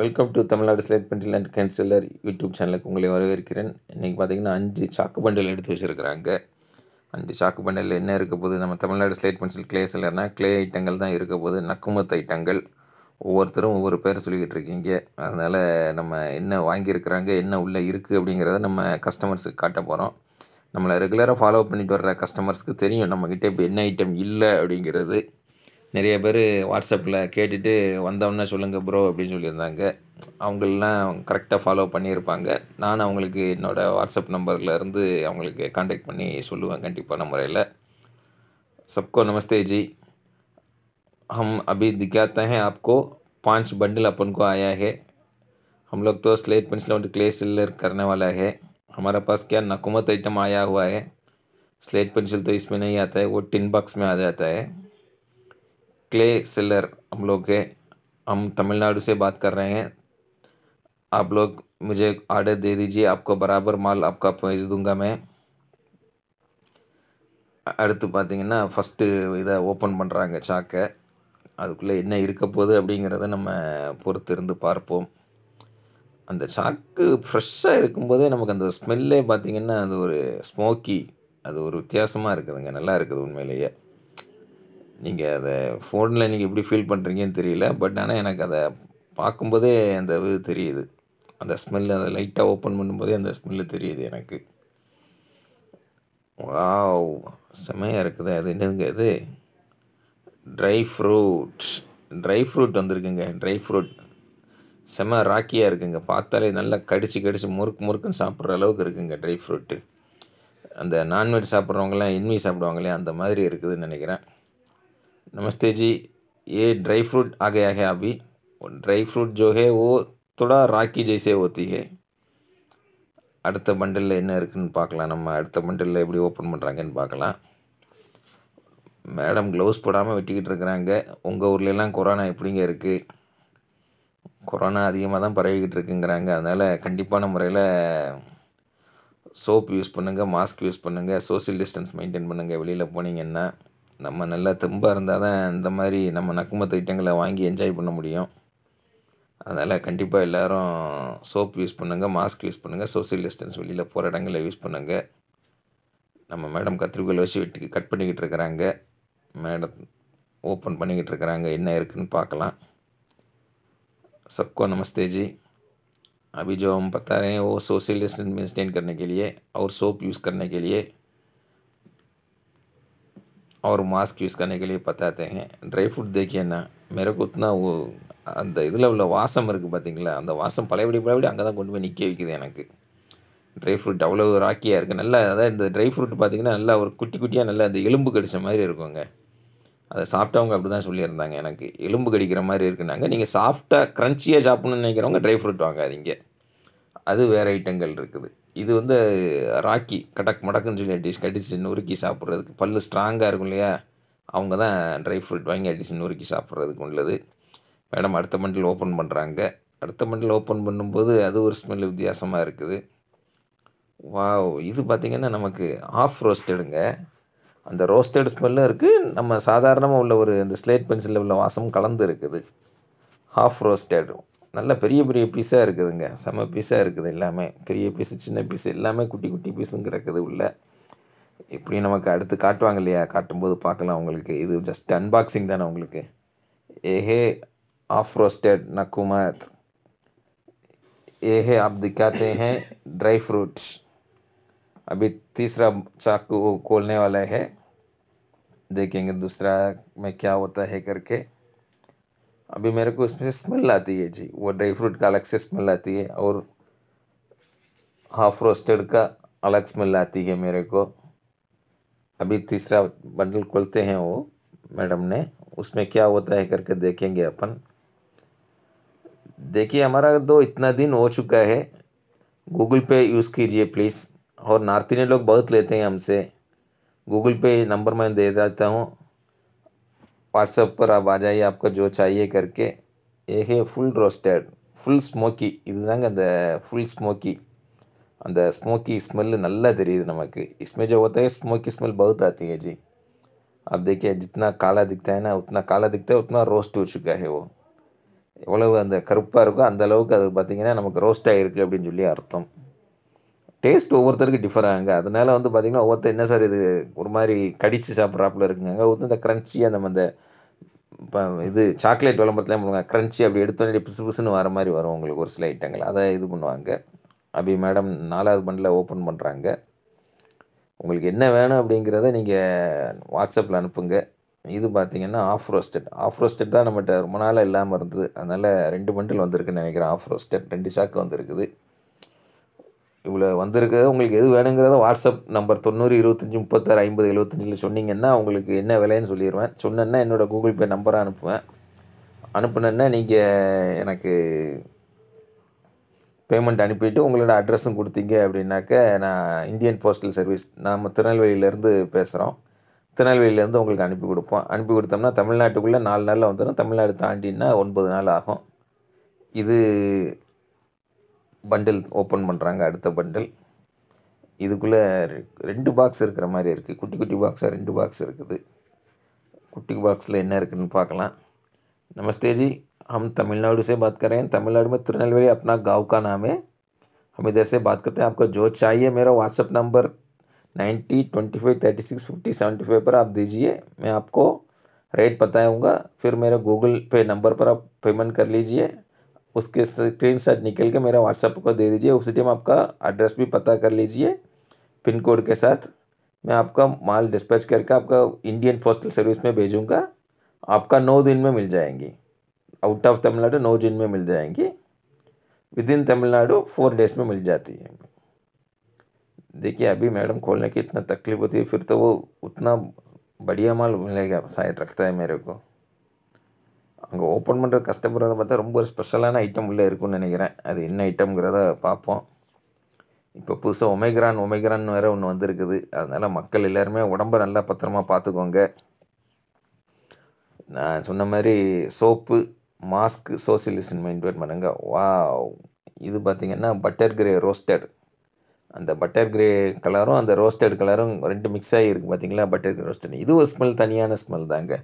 welcome to Tamil Nadu slate pencil and கேன்சலர் YouTube சேனலுக்கு உங்களை வரவேற்கிறேன் இன்றைக்கி பார்த்தீங்கன்னா அஞ்சு சாக்கு பண்டல் எடுத்து வச்சுருக்கிறாங்க அஞ்சு சாக்கு பண்டல் என்ன இருக்க போது நம்ம தமிழ்நாடு ஸ்லேட் பென்சில் கிளே சிலர்னால் கிளே ஐட்டங்கள் தான் இருக்க போது நக்குமத்து ஐட்டங்கள் ஒவ்வொருத்தரும் ஒவ்வொரு பேர் சொல்லிக்கிட்டு இருக்கீங்க அதனால் நம்ம என்ன வாங்கியிருக்கிறாங்க என்ன உள்ளே இருக்குது அப்படிங்கிறத நம்ம கஸ்டமர்ஸுக்கு காட்ட போகிறோம் நம்மளை ரெகுலராக ஃபாலோ பண்ணிட்டு வர்ற கஸ்டமர்ஸ்க்கு தெரியும் நம்மக்கிட்ட இப்போ என்ன ஐட்டம் இல்லை அப்படிங்கிறது நிறைய பேர் வாட்ஸ்அப்பில் கேட்டுட்டு வந்தோடனே சொல்லுங்கள் ப்ரோ அப்படின்னு சொல்லியிருந்தாங்க அவங்களெலாம் கரெக்டாக ஃபாலோ பண்ணியிருப்பாங்க நான் அவங்களுக்கு என்னோடய வாட்ஸ்அப் நம்பர்லேருந்து அவங்களுக்கு காண்டாக்ட் பண்ணி சொல்லுவேன் கண்டிப்பாக நம்ம முறையில் சப்கோ நமஸ்தே ஜி ஹம் அபி திகாத்தே ஆப்கோ பாஞ்ச் பண்டில் அப்பன்கோ ஆயா ஹே ஹம் லோக் தோ ஸ்லேட் பென்சில் வந்து கிளே சில்லர் இருக்கிறன வாழா ஹே ஹமரா பாஸ் கே நக்குமத் ஐட்டம் ஆயா ஹுவா ஸ்லேட் பென்சில் தோ இஸ்மே நீ ஆத்தாய் ஓ டின் பாக்ஸ்மே மே ஆதாத்தாயே क्ले சில்லர் हम लोग के हम तमिलनाडु से बात कर रहे हैं आप लोग मुझे ऑर्डर दे மால் ஆப்கா भेज दूंगा मैं அடுத்து பார்த்திங்கன்னா ஃபஸ்ட்டு இதை ஓப்பன் பண்ணுறாங்க சாக்கை அதுக்குள்ளே என்ன இருக்க போகுது அப்படிங்கிறத நம்ம பொறுத்து இருந்து பார்ப்போம் அந்த சாக்கு ஃப்ரெஷ்ஷாக இருக்கும்போதே நமக்கு அந்த ஸ்மெல்லே பார்த்திங்கன்னா அது ஒரு ஸ்மோக்கி அது ஒரு வித்தியாசமாக இருக்குதுங்க நல்லா இருக்குது உண்மையிலேயே நீங்கள் அதை ஃபோனில் நீங்கள் எப்படி ஃபீல் பண்ணுறீங்கன்னு தெரியல பட் ஆனால் எனக்கு அதை பார்க்கும்போதே அந்த இது தெரியுது அந்த ஸ்மெல்லு அதை லைட்டாக ஓப்பன் பண்ணும்போதே அந்த ஸ்மெல்லு தெரியுது எனக்கு வாவ் செமையாக இருக்குது அது என்னதுங்க இது ட்ரை ஃப்ரூட் ட்ரை ஃப்ரூட் வந்திருக்குங்க ட்ரை ஃப்ரூட் செம ராக்கியாக இருக்குங்க பார்த்தாலே நல்லா கடிச்சு கடிச்சு முறுக்கு முறுக்குன்னு சாப்பிட்ற அளவுக்கு இருக்குங்க ட்ரை ஃப்ரூட்டு அந்த நான்வெஜ் சாப்பிட்றவங்களாம் இன்வி சாப்பிடுவாங்களே அந்த மாதிரி இருக்குதுன்னு நினைக்கிறேன் नमस्ते जी ये ड्राई फ्रूट ஆகே गया है अभी ड्राई फ्रूट जो है ராக்கி ஜெய்ஸே ஓத்திகே அடுத்த பண்டலில் என்ன இருக்குதுன்னு பார்க்கலாம் நம்ம அடுத்த பண்டலில் எப்படி ஓப்பன் பண்ணுறாங்கன்னு பார்க்கலாம் மேடம் க்ளவுஸ் போடாமல் வெட்டிக்கிட்டு இருக்கிறாங்க உங்கள் ஊர்லெலாம் கொரோனா எப்படிங்க இருக்குது கொரோனா அதிகமாக தான் பரவிக்கிட்டு இருக்குங்கிறாங்க அதனால் கண்டிப்பான முறையில் சோப் யூஸ் பண்ணுங்கள் மாஸ்க் யூஸ் பண்ணுங்கள் சோசியல் டிஸ்டன்ஸ் மெயின்டைன் பண்ணுங்கள் வெளியில் போனீங்கன்னா நம்ம நல்லா தெம்பாக இருந்தால் தான் இந்த மாதிரி நம்ம நக்கும திட்டங்களை வாங்கி என்ஜாய் பண்ண முடியும் அதனால் கண்டிப்பாக எல்லோரும் சோப் யூஸ் பண்ணுங்கள் மாஸ்க் யூஸ் பண்ணுங்கள் சோசியல் டிஸ்டன்ஸ் வெளியில் போகிற இடங்களில் யூஸ் பண்ணுங்கள் நம்ம மேடம் கத்திரிக்கோள் வச்சு வெட்டி கட் பண்ணிக்கிட்டு இருக்கிறாங்க மேடம் ஓப்பன் பண்ணிக்கிட்டு இருக்கிறாங்க என்ன இருக்குதுன்னு பார்க்கலாம் சப்கோ நமஸ்தேஜி जी अभी ஓ हम बता रहे हैं वो அவர் சோப் யூஸ் करने और मास्क यूज़ करने के लिए बताते हैं मेरे को उतना वो அந்த இதில் உள்ள வாசம் இருக்குது பார்த்தீங்களா அந்த வாசம் பழையபடி பழையபடி அங்கே தான் கொண்டு போய் நிற்க வைக்குது எனக்கு ட்ரை ஃப்ரூட் அவ்வளோ ராக்கியாக இருக்குது நல்லா அதான் இந்த ட்ரை ஃப்ரூட் பார்த்திங்கன்னா நல்லா ஒரு குட்டி குட்டியாக நல்லா அந்த எலும்பு கடித்த மாதிரி இருக்குங்க அதை சாப்பிட்டவங்க அப்படி தான் சொல்லியிருந்தாங்க எனக்கு எலும்பு கடிக்கிற மாதிரி இருக்குனாங்க நீங்கள் சாஃப்டாக க்ரன்ச்சியாக சாப்பிட்ணுன்னு நினைக்கிறவங்க ட்ரை ஃப்ரூட் வாங்காதீங்க அது வேறு ஐட்டங்கள் இருக்குது இது வந்து ராக்கி கடக் மடக்குன்னு சொல்லி அடிச்சு கடிச்சு நொறுக்கி சாப்பிட்றதுக்கு பல் ஸ்ட்ராங்காக இருக்கும் இல்லையா அவங்க தான் ட்ரை ஃப்ரூட் வாங்கி அடிச்சு நொறுக்கி சாப்பிட்றதுக்கு உள்ளது மேடம் அடுத்த மண்டல் ஓப்பன் பண்ணுறாங்க அடுத்த மண்டல் ஓப்பன் பண்ணும்போது அது ஒரு ஸ்மெல் வித்தியாசமாக இருக்குது வாவ் இது பார்த்திங்கன்னா நமக்கு ஆஃப் ரோஸ்டடுங்க அந்த ரோஸ்டட் ஸ்மெல்லும் இருக்குது நம்ம சாதாரணமாக உள்ள ஒரு அந்த ஸ்லேட் பென்சிலில் உள்ள வாசமும் கலந்து இருக்குது ஹாஃப் ரோஸ்டடும் நல்ல பெரிய பெரிய பிஸா இருக்குங்க சம பிஸா இருக்கு எல்லாமே பெரிய பிஸா சின்ன பிஸா எல்லாமே குட்டி குட்டி பிஸாங்கற كده உள்ள இப்படி நமக்கு அடுத்து காட்டுவாங்க இல்லையா காட்டுறோம் பாக்கலாம் உங்களுக்கு இது just unboxing தான உங்களுக்கு ஏஹே ஆஃப் ரோஸ்டட் 나 쿠마த் ஏஹே आप दी कहते हैं ड्राई फ्रूट्स अभी तीसरा சாக்கு खोलने वाला है देखेंगे दूसरा में क्या होता है करके अभी मेरे को इसमें से स्मेल आती है जी वो ड्राई फ्रूट का अलग से स्मेल आती है और हाफ रोस्टेड का अलग स्मेल आती है मेरे को अभी तीसरा बंडल खोलते हैं वो मैडम ने उसमें क्या होता है करके देखेंगे अपन देखिए हमारा दो तो इतना दिन हो चुका है गूगल पे यूज़ कीजिए प्लीज़ और नार्थ इंडियन लोग बहुत लेते हैं हमसे गूगल पे नंबर मैं दे देता हूँ व्हाट्सएप पर आप आ जाइए आपको जो चाहिए करके ஏஹே ஃபுல் ரோஸ்டட் ஃபுல் ஸ்மோக்கி இதுதாங்க அந்த ஃபுல் ஸ்மோக்கி அந்த ஸ்மோக்கி ஸ்மெல்லு நல்லா தெரியுது நமக்கு इसमें जो होता है स्मोकी स्मेल बहुत आती है जी आप देखिए जितना काला दिखता है ना उतना काला दिखता எவ்வளவு அந்த கருப்பாக இருக்கோ அந்த அளவுக்கு அது பார்த்திங்கன்னா நமக்கு ரோஸ்ட் ஆகிருக்கு அப்படின்னு சொல்லி அர்த்தம் டேஸ்ட் ஒவ்வொருத்தருக்கு டிஃபர் ஆகுங்க அதனால் வந்து பார்த்திங்கன்னா ஒவ்வொருத்தர் என்ன சார் இது ஒரு மாதிரி கடித்து சாப்பிட்றாப்புல இருக்குங்க வந்து இந்த க்ரன்ச்சியாக நம்ம இந்த இப்போ இது சாக்லேட் விளம்பரத்துலேயே பண்ணுவாங்க க்ரன்ச்சி அப்படி எடுத்தோடனே பிசு பிசுன்னு வர மாதிரி வரும் உங்களுக்கு ஒரு சில ஐட்டங்கள் அதை இது பண்ணுவாங்க அப்படி மேடம் நாலாவது பண்டில் ஓப்பன் பண்ணுறாங்க உங்களுக்கு என்ன வேணும் அப்படிங்கிறத நீங்கள் வாட்ஸ்அப்பில் அனுப்புங்க இது பார்த்திங்கன்னா ஆஃப் ரோஸ்டட் ஆஃப் ரோஸ்டட் தான் நம்மகிட்ட ரொம்ப நாளாக இல்லாமல் இருந்தது அதனால் ரெண்டு பண்டில் வந்திருக்குன்னு நினைக்கிறேன் ஆஃப் ரோஸ்டட் ரெண்டு சாக்கு வந்திருக்குது இவ்வளோ வந்திருக்கிறது உங்களுக்கு எது வேணுங்கிறத வாட்ஸ்அப் நம்பர் தொண்ணூறு இருபத்தஞ்சி முப்பத்தாறு ஐம்பது எழுபத்தஞ்சில் சொன்னீங்கன்னா உங்களுக்கு என்ன விலைன்னு சொல்லிடுவேன் சொன்னேன்னா என்னோடய கூகுள் பே நம்பரை அனுப்புவேன் அனுப்புனா நீங்கள் எனக்கு பேமெண்ட் அனுப்பிட்டு உங்களோட அட்ரஸும் கொடுத்தீங்க அப்படின்னாக்க நான் இந்தியன் போஸ்டல் சர்வீஸ் நாம் திருநெல்வேலியிலேருந்து பேசுகிறோம் திருநெல்வேலியிலேருந்து உங்களுக்கு அனுப்பி கொடுப்போம் அனுப்பி கொடுத்தோம்னா தமிழ்நாட்டுக்குள்ளே நாலு நாளில் வந்துடும் தமிழ்நாடு தாண்டின்னா ஒன்பது நாள் ஆகும் இது बंडल ओपन पड़ा அடுத்த பண்டில் இதுக்குள்ளே ரெண்டு பாக்ஸ் कुटी மாதிரி இருக்குது குட்டி குட்டி பாக்ஸாக ரெண்டு பாக்ஸ் இருக்குது नमस्ते जी हम तमिलनाडु से बात कर रहे हैं तमिलनाडु में तिरुनेलवेली अपना गांव का नाम है हम इधर से बात करते हैं आपको जो चाहिए मेरा WhatsApp number ninety twenty five thirty six fifty seventy five पर आप दीजिए मैं आपको रेट बताऊँगा फिर मेरा गूगल पे नंबर पर आप पेमेंट कर लीजिए उसके स्क्रीन शॉट निकल के मेरा व्हाट्सअप को दे दीजिए उसी टाइम आपका एड्रेस भी पता कर लीजिए पिन कोड के साथ मैं आपका माल डिस्पैच करके आपका इंडियन पोस्टल सर्विस में भेजूँगा आपका नौ दिन में मिल जाएंगी आउट ऑफ तमिलनाडु नौ दिन में मिल जाएंगी within Tamil Nadu four days में मिल जाती है देखिए अभी मैडम खोलने की इतना तकलीफ होती है फिर तो वो उतना बढ़िया माल मिलेगा शायद रखता है मेरे को அங்கே ஓப்பன் பண்ணுற கஷ்டப்படுறத பார்த்தா ரொம்ப ஸ்பெஷலான ஐட்டம் உள்ளே இருக்குன்னு நினைக்கிறேன் அது என்ன ஐட்டம்ங்கிறத பார்ப்போம் இப்போ புதுசாக ஒமேக்ரான் ஒமேக்ரான் வேறு ஒன்று வந்திருக்குது அதனால் மக்கள் எல்லாருமே உடம்ப நல்லா பத்திரமா பார்த்துக்கோங்க நான் சொன்ன மாதிரி சோப்பு மாஸ்க் சோசியலிசன் மெயின்டைன் பண்ணுங்க வா இது பார்த்திங்கன்னா பட்டர் கிரே ரோஸ்டட் அந்த பட்டர் கிரே கலரும் அந்த ரோஸ்டட் கலரும் ரெண்டு மிக்ஸ் இருக்குது பார்த்திங்களா பட்டர் கிரே ரோஸ்டட் இது ஒரு ஸ்மெல் தனியான ஸ்மெல் தாங்க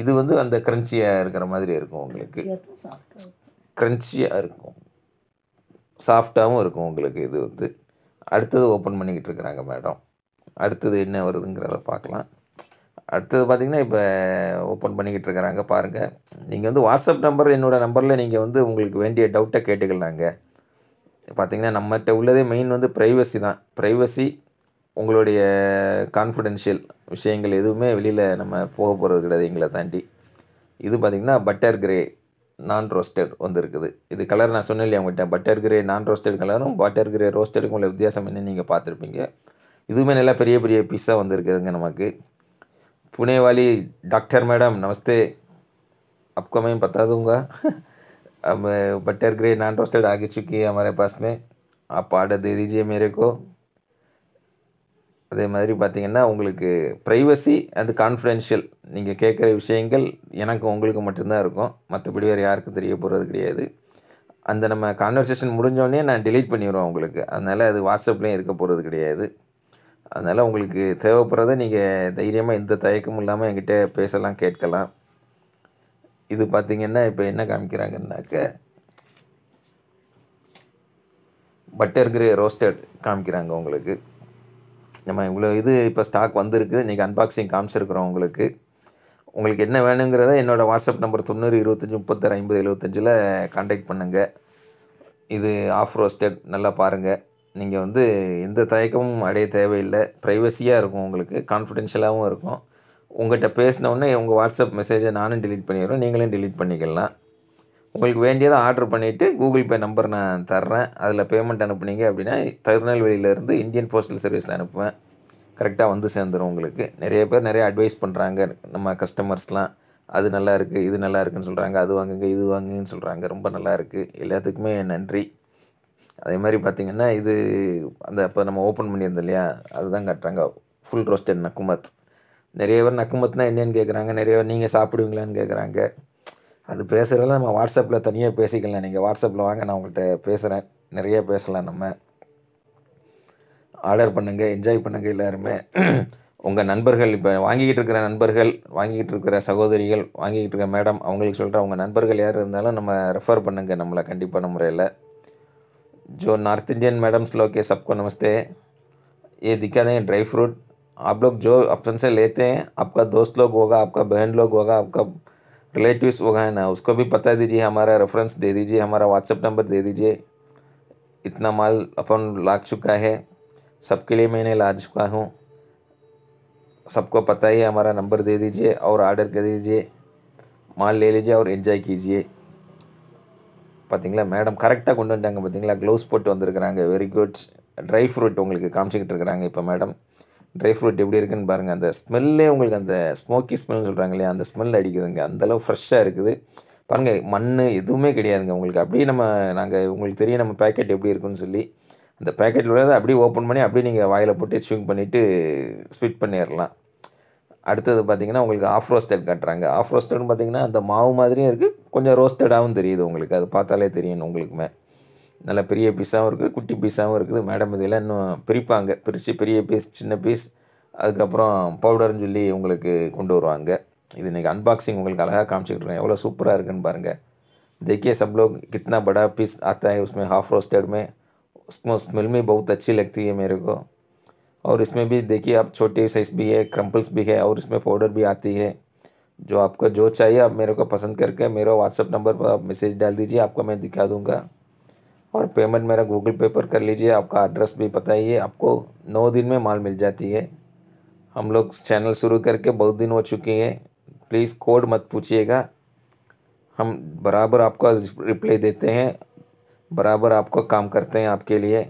இது வந்து அந்த கிரன்ச்சியாக இருக்கிற மாதிரி இருக்கும் உங்களுக்கு கிரன்ச்சியாக இருக்கும் சாஃப்டாகவும் இருக்கும் உங்களுக்கு இது வந்து அடுத்தது ஓப்பன் பண்ணிக்கிட்டு இருக்கிறாங்க மேடம் அடுத்தது என்ன வருதுங்கிறத பார்க்கலாம் அடுத்தது பார்த்திங்கன்னா இப்போ ஓப்பன் பண்ணிக்கிட்டு இருக்கிறாங்க பாருங்கள் நீங்கள் வந்து வாட்ஸ்அப் நம்பர் என்னோடய நம்பரில் நீங்கள் வந்து உங்களுக்கு வேண்டிய டவுட்டை கேட்டுக்கலாங்க பார்த்திங்கன்னா நம்மகிட்ட உள்ளதே மெயின் வந்து ப்ரைவசி தான் ப்ரைவசி உங்களுடைய கான்ஃபிடென்ஷியல் விஷயங்கள் எதுவுமே வெளியில் நம்ம போக போகிறது கிடையாது எங்களை தாண்டி இது பார்த்திங்கன்னா பட்டர் கிரே நான் ரோஸ்டட் வந்துருக்குது இது கலர் நான் சொன்னேன் இல்லையா உங்கள்கிட்ட பட்டர் கிரே நான் ரோஸ்டட் கலரும் பட்டர் கிரே ரோஸ்டடுக்கும் உள்ள வித்தியாசம் என்ன நீங்கள் பார்த்துருப்பீங்க இதுவுமே நல்லா பெரிய பெரிய பீஸாக வந்திருக்குதுங்க நமக்கு புனேவாலி டாக்டர் மேடம் நமஸ்தே அப்கமையும் பத்தாதுங்க பட்டர் கிரே நான் ரோஸ்டட் ஆகிச்சுக்கி रोस्टेड பாஸ்மே चुकी है हमारे அதே மாதிரி பார்த்திங்கன்னா உங்களுக்கு ப்ரைவசி அது கான்ஃபிடென்ஷியல் நீங்கள் கேட்குற விஷயங்கள் எனக்கு உங்களுக்கு மட்டும்தான் இருக்கும் மற்றபடி வேறு யாருக்கும் தெரிய போகிறது கிடையாது அந்த நம்ம கான்வர்சேஷன் முடிஞ்சோடனே நான் டிலீட் பண்ணிடுவோம் உங்களுக்கு அதனால் அது வாட்ஸ்அப்லேயும் இருக்க போகிறது கிடையாது அதனால் உங்களுக்கு தேவைப்படுறத நீங்கள் தைரியமாக எந்த தயக்கமும் இல்லாமல் என்கிட்ட பேசலாம் கேட்கலாம் இது பார்த்திங்கன்னா இப்போ என்ன காமிக்கிறாங்கன்னாக்க பட்டர் கிரே ரோஸ்டட் காமிக்கிறாங்க உங்களுக்கு நம்ம இவ்வளோ இது இப்போ ஸ்டாக் வந்திருக்கு இன்றைக்கி அன்பாக்சிங் காமிச்சிருக்கிறோம் உங்களுக்கு உங்களுக்கு என்ன வேணுங்கிறத என்னோடய வாட்ஸ்அப் நம்பர் தொண்ணூறு இருபத்தஞ்சி முப்பத்தாறு ஐம்பது எழுபத்தஞ்சில் காண்டாக்ட் பண்ணுங்கள் இது ஆஃப் ரோஸ்டட் நல்லா பாருங்கள் நீங்கள் வந்து எந்த தயக்கமும் அடைய தேவையில்லை ப்ரைவசியாக இருக்கும் உங்களுக்கு கான்ஃபிடென்ஷியலாகவும் இருக்கும் உங்கள்கிட்ட பேசினோடனே உங்கள் வாட்ஸ்அப் மெசேஜை நானும் டிலீட் பண்ணிடுறோம் நீங்களும் டிலீட் பண்ணிக்கலாம் உங்களுக்கு வேண்டியதை ஆர்டர் பண்ணிவிட்டு கூகுள் பே நம்பர் நான் தர்றேன் அதில் பேமெண்ட் அனுப்புனீங்க அப்படின்னா திருநெல்வேலியிலேருந்து இந்தியன் போஸ்டல் சர்வீஸில் அனுப்புவேன் கரெக்டாக வந்து சேர்ந்துடும் உங்களுக்கு நிறைய பேர் நிறைய அட்வைஸ் பண்ணுறாங்க நம்ம கஸ்டமர்ஸ்லாம் அது நல்லா இருக்குது இது நல்லா இருக்குன்னு சொல்கிறாங்க அது வாங்குங்க இது வாங்குங்கன்னு சொல்கிறாங்க ரொம்ப நல்லா இருக்குது எல்லாத்துக்குமே நன்றி அதே மாதிரி பார்த்திங்கன்னா இது அந்த இப்போ நம்ம ஓப்பன் பண்ணியிருந்தோம் இல்லையா அதுதான் காட்டுறாங்க ஃபுல் ரோஸ்டட் நக்குமத் நிறைய பேர் நக்குமத்னா என்னென்னு கேட்குறாங்க நிறைய பேர் நீங்கள் சாப்பிடுவீங்களான்னு கேட்குறாங்க அது பேசுகிறதுல நம்ம வாட்ஸ்அப்பில் தனியாக பேசிக்கலாம் நீங்கள் வாட்ஸ்அப்பில் வாங்க நான் உங்கள்கிட்ட பேசுகிறேன் நிறைய பேசலாம் நம்ம ஆர்டர் பண்ணுங்கள் என்ஜாய் பண்ணுங்கள் எல்லாருமே உங்கள் நண்பர்கள் இப்போ வாங்கிக்கிட்டு இருக்கிற நண்பர்கள் வாங்கிக்கிட்டு இருக்கிற சகோதரிகள் வாங்கிக்கிட்டு இருக்கிற மேடம் அவங்களுக்கு சொல்கிற உங்கள் நண்பர்கள் யார் இருந்தாலும் நம்ம ரெஃபர் பண்ணுங்கள் நம்மளை கண்டிப்பான முறையில் ஜோ நார்த் இந்தியன் மேடம் ஸ்லோகே சப்கோ நமஸ்தே ஏ திக்காதே ட்ரை ஃப்ரூட் ड्राई ஜோ आप லேத்தேன் जो अपन से लेते हैं आपका दोस्त लोग रिलेटिव्स वो हैं ना उसको भी पता दीजिए हमारा रेफरेंस दे दीजिए हमारा व्हाट्सअप नंबर दे दीजिए इतना माल अपन ला चुका है सबके लिए मैंने ला चुका हूँ सबको पता ही हमारा नंबर दे दीजिए और आर्डर कर दीजिए माल ले लीजिए और एंजॉय कीजिए பார்த்தீங்களா मैडम करेक्टा கொண்டு வந்துட்டாங்க பார்த்தீங்களா க்ளவுஸ் போட்டு வந்திருக்கிறாங்க வெரி குட் ட்ரை ஃப்ரூட் உங்களுக்கு காமிச்சிக்கிட்டு ட்ரை ஃப்ரூட் எப்படி இருக்குன்னு பாருங்கள் அந்த ஸ்மெல்லே உங்களுக்கு அந்த ஸ்மோக்கி ஸ்மெல்னு சொல்கிறாங்க இல்லையா அந்த ஸ்மெல் அடிக்குதுங்க அந்தளவு ஃப்ரெஷ்ஷாக இருக்குது பாருங்கள் மண் எதுவுமே கிடையாதுங்க உங்களுக்கு அப்படியே நம்ம நாங்கள் உங்களுக்கு தெரியும் நம்ம பேக்கெட் எப்படி இருக்குன்னு சொல்லி அந்த பேக்கெட்டில் உள்ளதை அப்படியே ஓப்பன் பண்ணி அப்படியே நீங்கள் வாயில் போட்டு ஸ்விங் பண்ணிவிட்டு ஸ்விட் பண்ணிடலாம் அடுத்தது பார்த்திங்கன்னா உங்களுக்கு ஆஃப் ரோஸ்டட் கட்டுறாங்க ஆஃப் ரோஸ்டட்னு பார்த்திங்கன்னா அந்த மாவு மாதிரியும் இருக்குது கொஞ்சம் ரோஸ்டடாகவும் தெரியுது உங்களுக்கு அது பார்த்தாலே தெரியும் உங்களுக்குமே நல்ல பெரிய பீசாவும் இருக்கு குட்டி பீசாவும் இருக்கு மேடம் இதெல்லாம் இன்னும் பிரிப்பாங்க பெரிய பீஸ் சின்ன பீஸ் அதுக்கு அப்புறம் பவுடர் னு சொல்லி உங்களுக்கு கொண்டு வருவாங்க இது ನಿಮಗೆ அன்பாக்ஸிங் உங்களுக்கு அலகா காமிச்சிட்டேன் எவ்வளவு சூப்பரா இருக்குன்னு பாருங்க देखिए सब लोग कितना बड़ा पीस आता है उसमें हाफ रोस्टेड में स्मेल में बहुत अच्छी लगती है मेरे को और इसमें भी देखिए आप छोटी सेस भी है क्रम्पल्स भी है और इसमें पाउडर भी आती है जो आपका जो चाहिए आप मेरे को पसंद करके मेरे WhatsApp नंबर पर मैसेज डाल दीजिए आपको मैं दिखा दूंगा और पेमेंट मेरा गूगल पे पर कर लीजिए आपका एड्रेस भी पता ही है आपको नौ दिन में माल मिल जाती है हम लोग चैनल शुरू करके बहुत दिन हो चुके हैं प्लीज़ कोड मत पूछिएगा हम बराबर आपका रिप्लाई देते हैं बराबर आपको काम करते हैं आपके लिए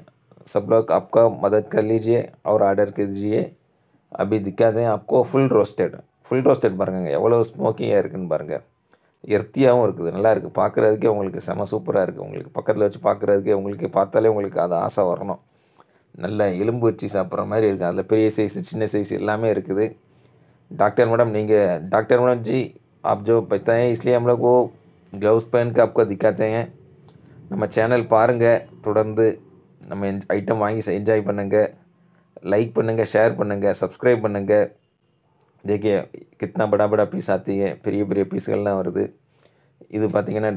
सब लोग आपका मदद कर लीजिए और ऑर्डर दीजिए अभी दिखा दें आपको फुल रोस्टेड ஃபுல் ரோஸ்டட் பாருங்க எவ்வளோ स्मोकिंग இருக்குன்னு बर्गर எர்த்தியாகவும் இருக்குது நல்லா இருக்குது பார்க்குறதுக்கே உங்களுக்கு செம சூப்பராக இருக்குது உங்களுக்கு பக்கத்தில் வச்சு பார்க்குறதுக்கே உங்களுக்கு பார்த்தாலே உங்களுக்கு அது ஆசை வரணும் நல்ல எலும்பு வச்சு சாப்பிட்ற மாதிரி இருக்குது அதில் பெரிய சைஸ் சின்ன சைஸ் எல்லாமே இருக்குது டாக்டர் மேடம் நீங்கள் டாக்டர் மேடம் ஜி ஆப் ஜோ जो बताए हैं க்ளவுஸ் हम लोग திக்காத்தேங்க நம்ம சேனல் பாருங்கள் தொடர்ந்து நம்ம என் ஐட்டம் வாங்கி என்ஜாய் பண்ணுங்கள் லைக் பண்ணுங்கள் ஷேர் பண்ணுங்கள் சப்ஸ்கிரைப் பண்ணுங்கள் देखिए कितना படா படா பீஸ் आती பெரிய பெரிய பீஸ்கள்லாம் வருது இது பார்த்திங்கன்னா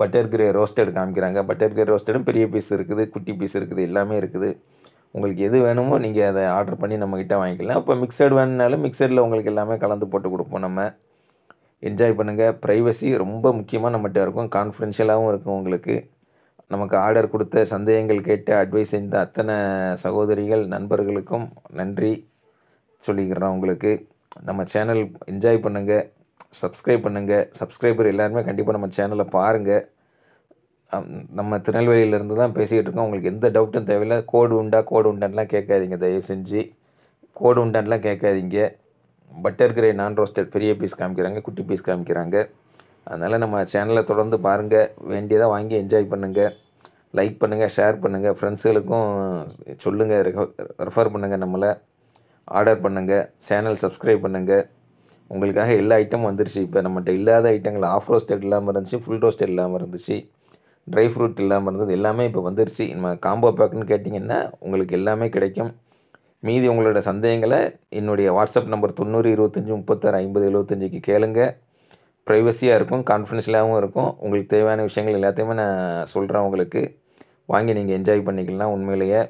பட்டர் கிரே ரோஸ்டட் காமிக்கிறாங்க பட்டர் கிரே ரோஸ்டடும் பெரிய பீஸ் இருக்குது குட்டி பீஸ் இருக்குது எல்லாமே இருக்குது உங்களுக்கு எது வேணுமோ நீங்கள் அதை ஆர்டர் பண்ணி நம்மக்கிட்ட வாங்கிக்கலாம் இப்போ மிக்சடு வேணுனாலும் மிக்சடில் உங்களுக்கு எல்லாமே கலந்து போட்டு கொடுப்போம் நம்ம என்ஜாய் பண்ணுங்கள் ப்ரைவசி ரொம்ப முக்கியமாக நம்மகிட்ட இருக்கும் கான்ஃபிடென்ஷியலாகவும் இருக்கும் உங்களுக்கு நமக்கு ஆர்டர் கொடுத்த சந்தேகங்கள் கேட்டு அட்வைஸ் செய்த அத்தனை சகோதரிகள் நண்பர்களுக்கும் நன்றி சொல்லிக்கிறேன் உங்களுக்கு நம்ம சேனல் என்ஜாய் பண்ணுங்கள் சப்ஸ்கிரைப் பண்ணுங்கள் சப்ஸ்கிரைபர் எல்லாருமே கண்டிப்பாக நம்ம சேனலை பாருங்கள் நம்ம திருநெல்வேலியிலேருந்து தான் பேசிக்கிட்டு இருக்கோம் உங்களுக்கு எந்த டவுட்டும் தேவையில்லை கோடு உண்டா கோடு உண்டான்லாம் கேட்காதீங்க தயவு செஞ்சு கோடு உண்டான்லாம் கேட்காதீங்க பட்டர் கிரே நான் ரோஸ்டட் பெரிய பீஸ் காமிக்கிறாங்க குட்டி பீஸ் காமிக்கிறாங்க அதனால் நம்ம சேனலை தொடர்ந்து பாருங்கள் வேண்டியதாக வாங்கி என்ஜாய் பண்ணுங்கள் லைக் பண்ணுங்கள் ஷேர் பண்ணுங்கள் ஃப்ரெண்ட்ஸுகளுக்கும் சொல்லுங்கள் ரெஃபர் பண்ணுங்கள் நம்மளை ஆர்டர் பண்ணுங்கள் சேனல் சப்ஸ்கிரைப் பண்ணுங்கள் உங்களுக்காக எல்லா ஐட்டமும் வந்துருச்சு இப்போ நம்மகிட்ட இல்லாத ஐட்டங்கள் ஆஃப் ரோஸ்டட் இல்லாமல் இருந்துச்சு ஃபுல் ரோஸ்டட் இல்லாமல் இருந்துச்சு ட்ரை ஃப்ரூட் இல்லாமல் இருந்தது எல்லாமே இப்போ வந்துருச்சு நம்ம காம்போ பேக்குன்னு கேட்டிங்கன்னா உங்களுக்கு எல்லாமே கிடைக்கும் மீதி உங்களோட சந்தேகங்களை என்னுடைய வாட்ஸ்அப் நம்பர் தொண்ணூறு இருபத்தஞ்சி முப்பத்தாறு ஐம்பது எழுபத்தஞ்சிக்கு கேளுங்க ப்ரைவசியாக இருக்கும் கான்ஃபிடென்ஷியலாகவும் இருக்கும் உங்களுக்கு தேவையான விஷயங்கள் எல்லாத்தையுமே நான் சொல்கிறேன் உங்களுக்கு வாங்கி நீங்கள் என்ஜாய் பண்ணிக்கலாம் உண்மையிலேயே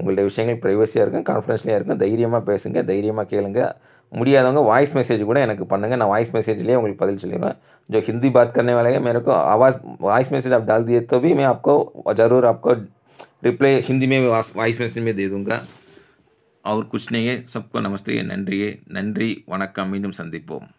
உங்களுடைய விஷயங்கள் பிரைவசியாக இருக்கும் கான்ஃபரன்ஸ்லயா இருக்கும் தைரியமா பேசுங்க தைரியமா கேளுங்க முடியலங்க வாய்ஸ் மெசேஜ் கூட எனக்கு பண்ணுங்க நான் வாய்ஸ் மெசேஜ்லயே உங்களுக்கு பதில் சொல்லிறேன் जो हिंदी बात करने वाले हैं मेरे को आवाज वॉइस मैसेज आप डाल दिए तो भी मैं आपको जरूर आपको रिप्लाई हिंदी में वॉइस मैसेज में दे दूंगा और कुछ नहीं है सबको नमस्ते நன்றி நன்றி வணக்கம் மீண்டும் சந்திப்போம்